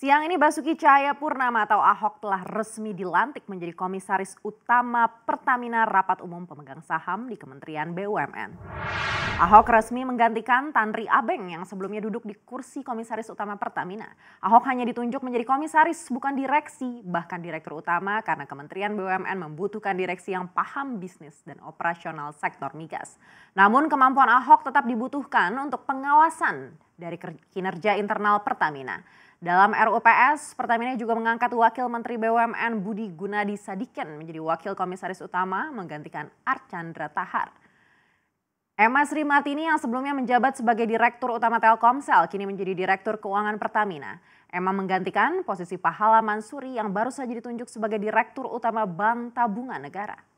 Siang ini Basuki Cahaya Purnama atau Ahok telah resmi dilantik menjadi Komisaris Utama Pertamina Rapat Umum Pemegang Saham di Kementerian BUMN. Ahok resmi menggantikan Tanri Abeng yang sebelumnya duduk di kursi Komisaris Utama Pertamina. Ahok hanya ditunjuk menjadi komisaris bukan direksi bahkan direktur utama karena Kementerian BUMN membutuhkan direksi yang paham bisnis dan operasional sektor migas. Namun kemampuan Ahok tetap dibutuhkan untuk pengawasan dari kinerja internal Pertamina. Dalam RUPS, Pertamina juga mengangkat Wakil Menteri BUMN Budi Gunadi Sadikin menjadi Wakil Komisaris Utama menggantikan Archandra Tahar. Emma Sri Martini yang sebelumnya menjabat sebagai Direktur Utama Telkomsel kini menjadi Direktur Keuangan Pertamina. Emma menggantikan posisi Pahala Mansuri yang baru saja ditunjuk sebagai Direktur Utama Bank Tabungan Negara.